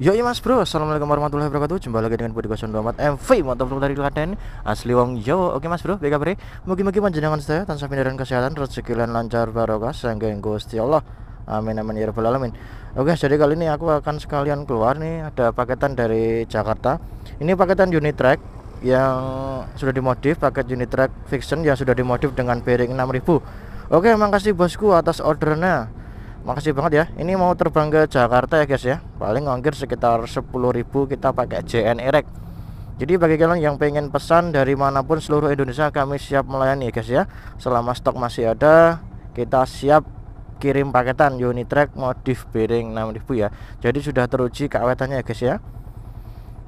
Yo mas bro, assalamualaikum warahmatullahi wabarakatuh Jumpa lagi dengan Budi Muhammad MV motor bro dari Klaten Asli Wong Jawa Oke mas bro, baik kabar. Mugi-mugi panjenengan saya Tansah pindaran kesehatan Rezeki lan lancar barokah Sanggeng Gusti Allah Amin amin ya rabbal alamin Oke jadi kali ini aku akan sekalian keluar nih Ada paketan dari Jakarta Ini paketan unit track Yang sudah dimodif Paket unit track fiction yang sudah dimodif dengan bearing 6000 Oke makasih bosku atas ordernya makasih banget ya ini mau terbang ke Jakarta ya guys ya paling ongkir sekitar 10.000 kita pakai JN Erek jadi bagi kalian yang pengen pesan dari manapun seluruh Indonesia kami siap melayani ya guys ya selama stok masih ada kita siap kirim paketan unit Unitrack modif bearing 6000 ya jadi sudah teruji keawetannya ya guys ya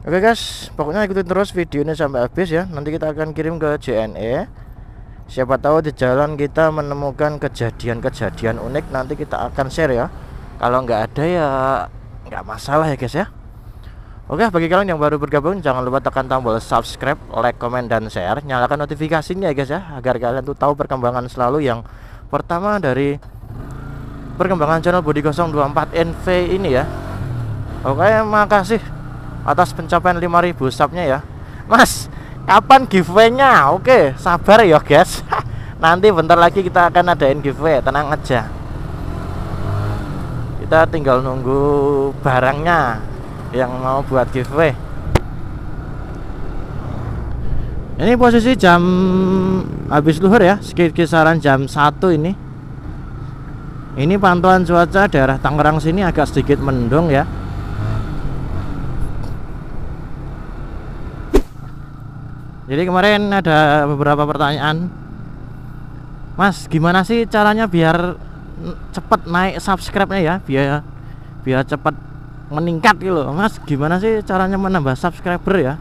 Oke guys, pokoknya ikutin terus video ini sampai habis ya. Nanti kita akan kirim ke JNE siapa tahu di jalan kita menemukan kejadian-kejadian unik nanti kita akan share ya kalau nggak ada ya nggak masalah ya guys ya Oke bagi kalian yang baru bergabung jangan lupa tekan tombol subscribe, like, komen, dan share Nyalakan notifikasinya ya guys ya Agar kalian tuh tahu perkembangan selalu yang pertama dari perkembangan channel Body 024NV ini ya Oke makasih atas pencapaian 5000 subnya ya Mas kapan giveaway-nya oke sabar ya guys nanti bentar lagi kita akan adain giveaway tenang aja kita tinggal nunggu barangnya yang mau buat giveaway ini posisi jam habis luhur ya sekitar kisaran jam 1 ini ini pantauan cuaca daerah Tangerang sini agak sedikit mendung ya Jadi kemarin ada beberapa pertanyaan. Mas, gimana sih caranya biar cepat naik subscribe-nya ya? Biar biar cepat meningkat gitu Mas, gimana sih caranya menambah subscriber ya?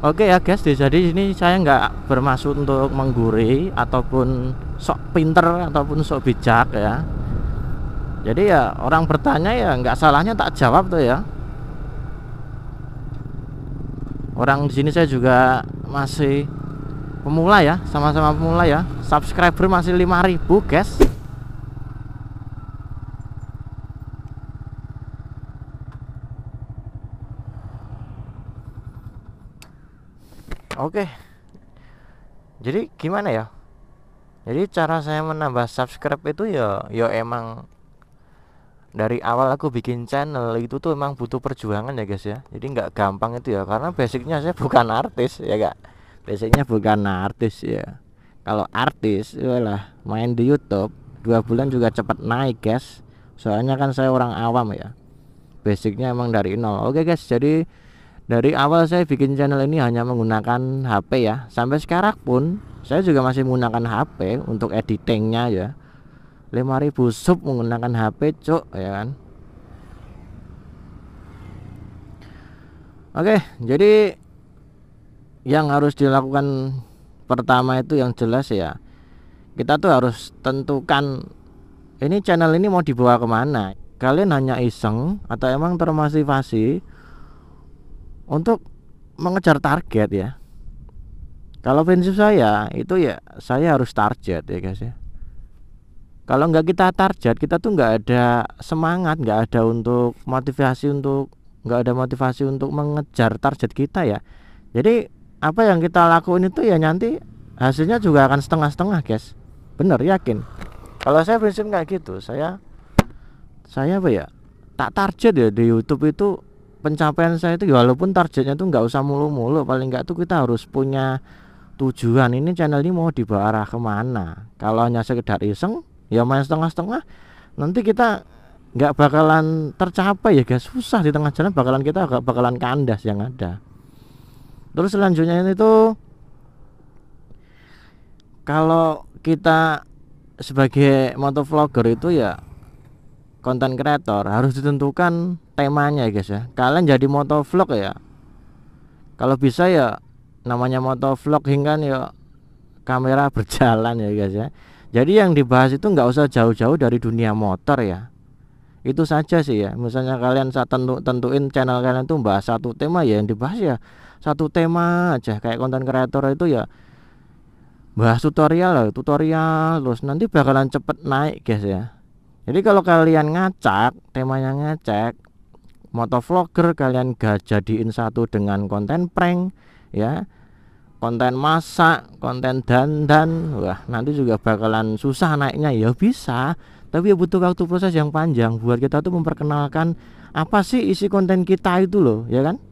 Oke ya guys, jadi ini saya nggak bermaksud untuk mengguri ataupun sok pinter ataupun sok bijak ya. Jadi ya orang bertanya ya nggak salahnya tak jawab tuh ya orang di sini saya juga masih pemula ya sama-sama pemula ya subscriber masih 5000 guys oke jadi gimana ya jadi cara saya menambah subscribe itu ya ya emang dari awal aku bikin channel itu tuh emang butuh perjuangan ya guys ya jadi nggak gampang itu ya karena basicnya saya bukan artis ya gak basicnya bukan artis ya kalau artis lah main di YouTube dua bulan juga cepat naik guys soalnya kan saya orang awam ya basicnya emang dari nol oke guys jadi dari awal saya bikin channel ini hanya menggunakan HP ya sampai sekarang pun saya juga masih menggunakan HP untuk editingnya ya 5000 sub menggunakan HP cuk ya kan Oke jadi yang harus dilakukan pertama itu yang jelas ya kita tuh harus tentukan ini channel ini mau dibawa kemana kalian hanya iseng atau emang termotivasi untuk mengejar target ya kalau prinsip saya itu ya saya harus target ya guys ya kalau nggak kita target kita tuh nggak ada semangat nggak ada untuk motivasi untuk nggak ada motivasi untuk mengejar target kita ya jadi apa yang kita lakuin itu ya nanti hasilnya juga akan setengah-setengah guys bener yakin kalau saya prinsip kayak gitu saya saya apa ya tak target ya di YouTube itu pencapaian saya itu ya walaupun targetnya tuh nggak usah mulu-mulu paling nggak tuh kita harus punya tujuan ini channel ini mau dibawa arah kemana kalau hanya sekedar iseng ya main setengah-setengah nanti kita nggak bakalan tercapai ya guys susah di tengah jalan bakalan kita agak bakalan kandas yang ada terus selanjutnya ini tuh, kalau kita sebagai vlogger itu ya konten kreator harus ditentukan temanya ya guys ya kalian jadi vlog ya kalau bisa ya namanya motovlog hingga ya kamera berjalan ya guys ya jadi yang dibahas itu nggak usah jauh-jauh dari dunia motor ya. Itu saja sih ya. Misalnya kalian saat tentu, tentuin channel kalian tuh bahas satu tema ya yang dibahas ya satu tema aja kayak konten kreator itu ya bahas tutorial lah, ya tutorial terus nanti bakalan cepet naik guys ya. Jadi kalau kalian ngacak, temanya ngacak, motovlogger kalian gak jadiin satu dengan konten prank ya konten masak konten dan dan wah nanti juga bakalan susah naiknya ya bisa tapi ya butuh waktu proses yang panjang buat kita tuh memperkenalkan apa sih isi konten kita itu loh ya kan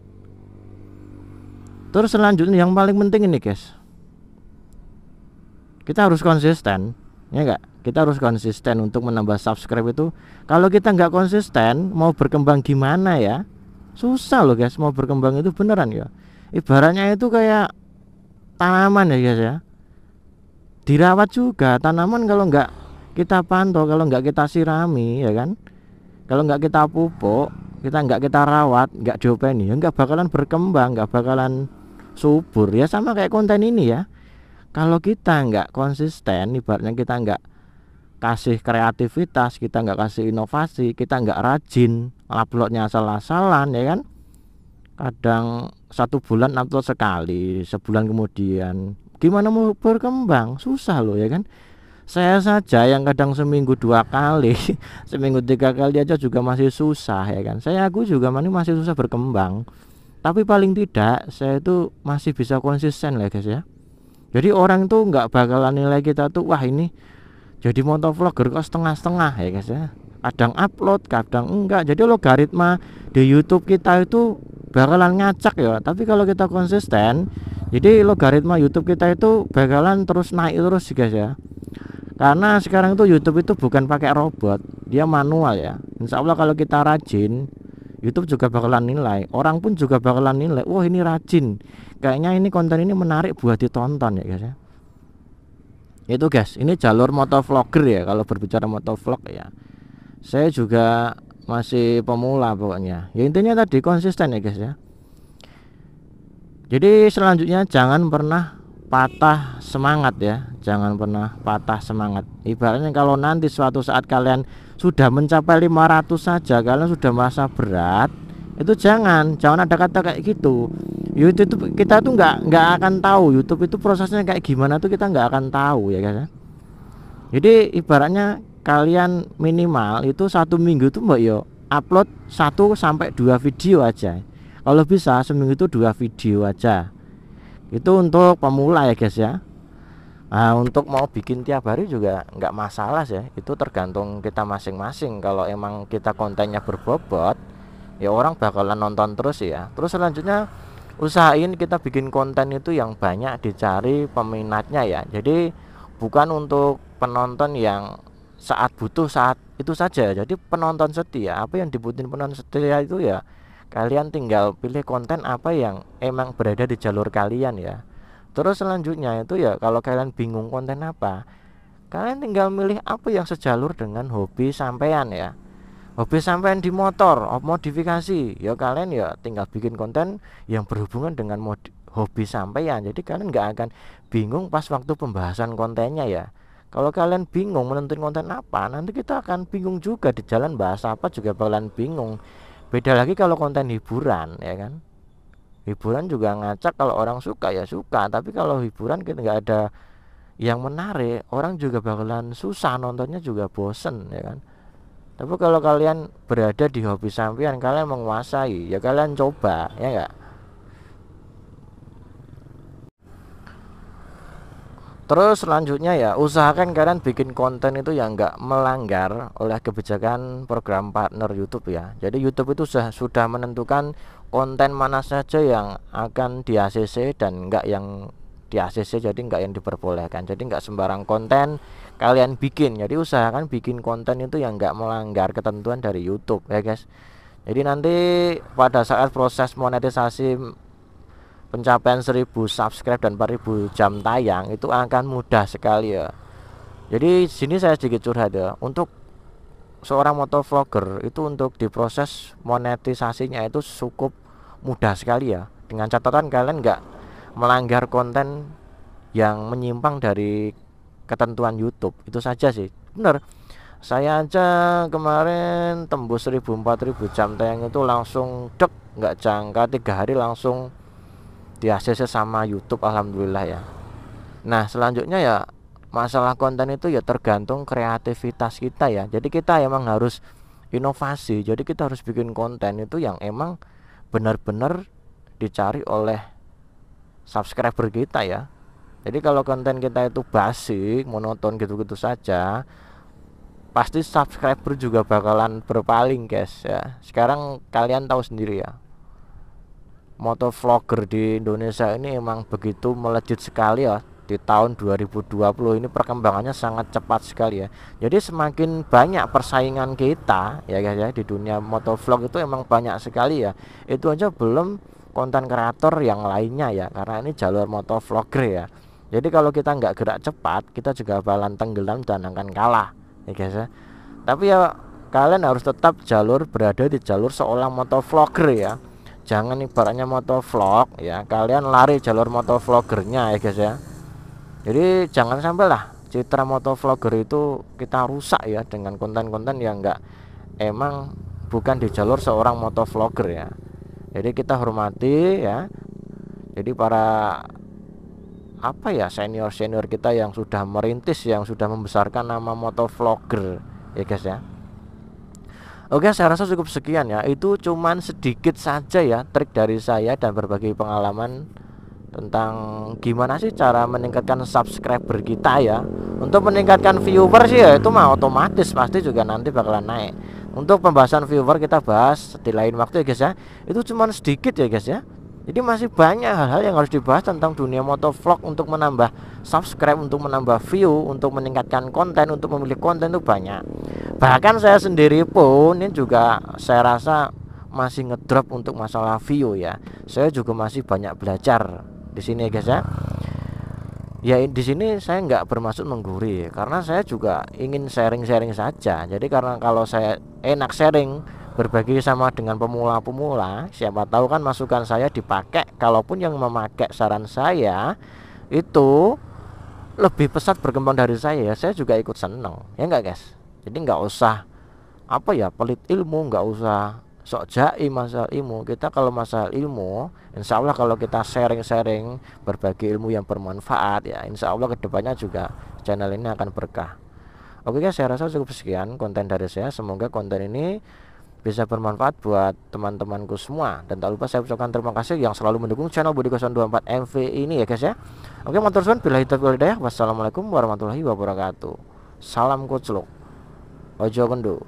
terus selanjutnya yang paling penting ini guys kita harus konsisten ya enggak kita harus konsisten untuk menambah subscribe itu kalau kita nggak konsisten mau berkembang gimana ya susah loh guys mau berkembang itu beneran ya ibaratnya itu kayak tanaman ya guys ya dirawat juga tanaman kalau nggak kita pantau kalau nggak kita sirami ya kan kalau nggak kita pupuk kita nggak kita rawat nggak jopeni ya nggak bakalan berkembang nggak bakalan subur ya sama kayak konten ini ya kalau kita nggak konsisten ibaratnya kita nggak kasih kreativitas kita nggak kasih inovasi kita nggak rajin uploadnya asal-asalan ya kan kadang satu bulan atau sekali sebulan kemudian gimana mau berkembang susah loh ya kan saya saja yang kadang seminggu dua kali seminggu tiga kali aja juga masih susah ya kan saya aku juga masih susah berkembang tapi paling tidak saya itu masih bisa konsisten lah guys ya jadi orang tuh nggak bakalan nilai kita tuh wah ini jadi motovlogger kok setengah-setengah ya guys ya kadang upload kadang enggak jadi logaritma di YouTube kita itu bakalan ngacak ya tapi kalau kita konsisten jadi logaritma YouTube kita itu bakalan terus naik terus sih guys ya karena sekarang itu YouTube itu bukan pakai robot dia manual ya Insya Allah kalau kita rajin YouTube juga bakalan nilai orang pun juga bakalan nilai wah ini rajin kayaknya ini konten ini menarik buat ditonton ya guys ya itu guys ini jalur motovlogger ya kalau berbicara motovlog ya saya juga masih pemula pokoknya ya intinya tadi konsisten ya guys ya jadi selanjutnya jangan pernah patah semangat ya jangan pernah patah semangat ibaratnya kalau nanti suatu saat kalian sudah mencapai 500 saja kalian sudah merasa berat itu jangan jangan ada kata kayak gitu YouTube itu kita tuh nggak nggak akan tahu YouTube itu prosesnya kayak gimana tuh kita nggak akan tahu ya guys ya jadi ibaratnya kalian minimal itu satu minggu tuh mbak yo upload satu sampai dua video aja kalau bisa seminggu itu dua video aja itu untuk pemula ya guys ya nah, untuk mau bikin tiap hari juga nggak masalah sih itu tergantung kita masing-masing kalau emang kita kontennya berbobot ya orang bakalan nonton terus ya terus selanjutnya usahain kita bikin konten itu yang banyak dicari peminatnya ya jadi bukan untuk penonton yang saat butuh saat itu saja jadi penonton setia ya, apa yang dibutuhin penonton setia ya itu ya kalian tinggal pilih konten apa yang emang berada di jalur kalian ya terus selanjutnya itu ya kalau kalian bingung konten apa kalian tinggal milih apa yang sejalur dengan hobi sampean ya hobi sampean di motor modifikasi ya kalian ya tinggal bikin konten yang berhubungan dengan mod hobi sampean jadi kalian nggak akan bingung pas waktu pembahasan kontennya ya kalau kalian bingung menentuin konten apa nanti kita akan bingung juga di jalan bahasa apa juga bakalan bingung beda lagi kalau konten hiburan ya kan hiburan juga ngacak kalau orang suka ya suka tapi kalau hiburan kita nggak ada yang menarik orang juga bakalan susah nontonnya juga bosen ya kan tapi kalau kalian berada di hobi sampingan, kalian menguasai ya kalian coba ya enggak Terus selanjutnya ya usahakan kalian bikin konten itu yang enggak melanggar oleh kebijakan program partner YouTube ya. Jadi YouTube itu sudah sudah menentukan konten mana saja yang akan di ACC dan enggak yang di ACC jadi enggak yang diperbolehkan. Jadi enggak sembarang konten kalian bikin. Jadi usahakan bikin konten itu yang enggak melanggar ketentuan dari YouTube ya guys. Jadi nanti pada saat proses monetisasi pencapaian 1000 subscribe dan 4000 jam tayang itu akan mudah sekali ya jadi sini saya sedikit curhat ya untuk seorang motovlogger itu untuk diproses monetisasinya itu cukup mudah sekali ya dengan catatan kalian nggak melanggar konten yang menyimpang dari ketentuan YouTube itu saja sih bener saya aja kemarin tembus 1000 4000 jam tayang itu langsung dek nggak jangka tiga hari langsung di ACC sama YouTube alhamdulillah ya nah selanjutnya ya masalah konten itu ya tergantung kreativitas kita ya jadi kita emang harus inovasi jadi kita harus bikin konten itu yang emang benar-benar dicari oleh subscriber kita ya jadi kalau konten kita itu basic monoton gitu-gitu saja pasti subscriber juga bakalan berpaling guys ya sekarang kalian tahu sendiri ya motovlogger di Indonesia ini emang begitu melejit sekali ya di tahun 2020 ini perkembangannya sangat cepat sekali ya. Jadi semakin banyak persaingan kita ya guys ya di dunia motovlog itu emang banyak sekali ya. Itu aja belum konten kreator yang lainnya ya karena ini jalur motovlogger ya. Jadi kalau kita nggak gerak cepat kita juga balan tenggelam dan akan kalah ya guys ya. Tapi ya kalian harus tetap jalur berada di jalur seorang motovlogger ya jangan ibaratnya motovlog ya kalian lari jalur motovloggernya ya guys ya jadi jangan sampai lah citra motovlogger itu kita rusak ya dengan konten-konten yang enggak emang bukan di jalur seorang motovlogger ya jadi kita hormati ya jadi para apa ya senior senior kita yang sudah merintis yang sudah membesarkan nama motovlogger ya guys ya Oke, saya rasa cukup sekian ya. Itu cuman sedikit saja ya trik dari saya dan berbagi pengalaman tentang gimana sih cara meningkatkan subscriber kita ya untuk meningkatkan viewer sih ya itu mah otomatis pasti juga nanti bakalan naik untuk pembahasan viewer kita bahas di lain waktu ya guys ya itu cuman sedikit ya guys ya jadi masih banyak hal-hal yang harus dibahas tentang dunia motovlog untuk menambah subscribe untuk menambah view untuk meningkatkan konten untuk memilih konten itu banyak bahkan saya sendiri pun ini juga saya rasa masih ngedrop untuk masalah view ya saya juga masih banyak belajar di sini ya guys ya ya di sini saya nggak bermaksud mengguri karena saya juga ingin sharing-sharing saja jadi karena kalau saya enak sharing berbagi sama dengan pemula-pemula siapa tahu kan masukan saya dipakai kalaupun yang memakai saran saya itu lebih pesat berkembang dari saya ya. saya juga ikut seneng ya enggak guys jadi nggak usah apa ya pelit ilmu nggak usah sok jai masalah ilmu kita kalau masalah ilmu insya Allah kalau kita sharing-sharing berbagi ilmu yang bermanfaat ya insya Allah kedepannya juga channel ini akan berkah oke guys saya rasa cukup sekian konten dari saya semoga konten ini bisa bermanfaat buat teman-temanku semua dan tak lupa saya ucapkan terima kasih yang selalu mendukung channel Budi 024 MV ini ya guys ya oke matur suwun bila hitap wassalamualaikum warahmatullahi wabarakatuh salam kucluk Ojo kendo